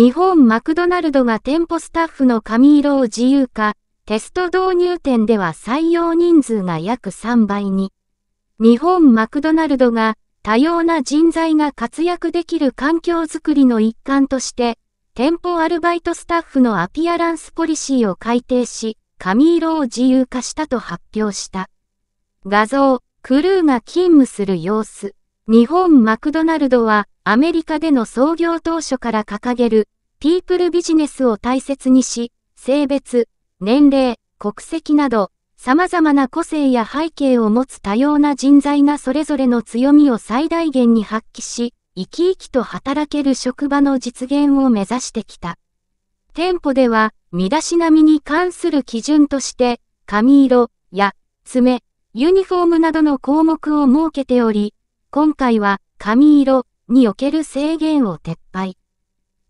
日本マクドナルドが店舗スタッフの髪色を自由化、テスト導入店では採用人数が約3倍に。日本マクドナルドが多様な人材が活躍できる環境づくりの一環として、店舗アルバイトスタッフのアピアランスポリシーを改定し、髪色を自由化したと発表した。画像、クルーが勤務する様子。日本マクドナルドはアメリカでの創業当初から掲げるピープルビジネスを大切にし、性別、年齢、国籍など様々な個性や背景を持つ多様な人材がそれぞれの強みを最大限に発揮し、生き生きと働ける職場の実現を目指してきた。店舗では、身だしなみに関する基準として、髪色や爪、ユニフォームなどの項目を設けており、今回は髪色における制限を撤廃。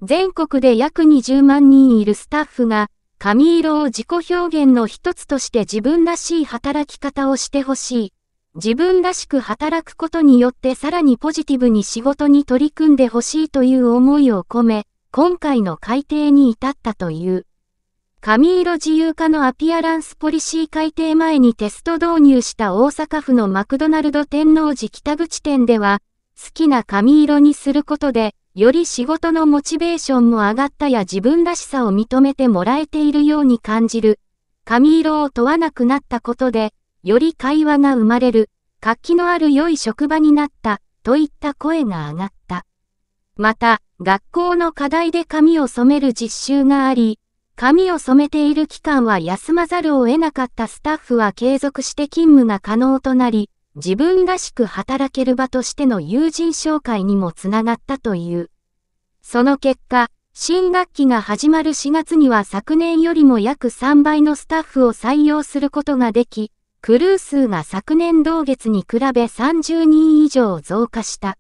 全国で約20万人いるスタッフが髪色を自己表現の一つとして自分らしい働き方をしてほしい。自分らしく働くことによってさらにポジティブに仕事に取り組んでほしいという思いを込め、今回の改定に至ったという。髪色自由化のアピアランスポリシー改定前にテスト導入した大阪府のマクドナルド天王寺北口店では、好きな髪色にすることで、より仕事のモチベーションも上がったや自分らしさを認めてもらえているように感じる。髪色を問わなくなったことで、より会話が生まれる、活気のある良い職場になった、といった声が上がった。また、学校の課題で髪を染める実習があり、髪を染めている期間は休まざるを得なかったスタッフは継続して勤務が可能となり、自分らしく働ける場としての友人紹介にもつながったという。その結果、新学期が始まる4月には昨年よりも約3倍のスタッフを採用することができ、クルー数が昨年同月に比べ30人以上増加した。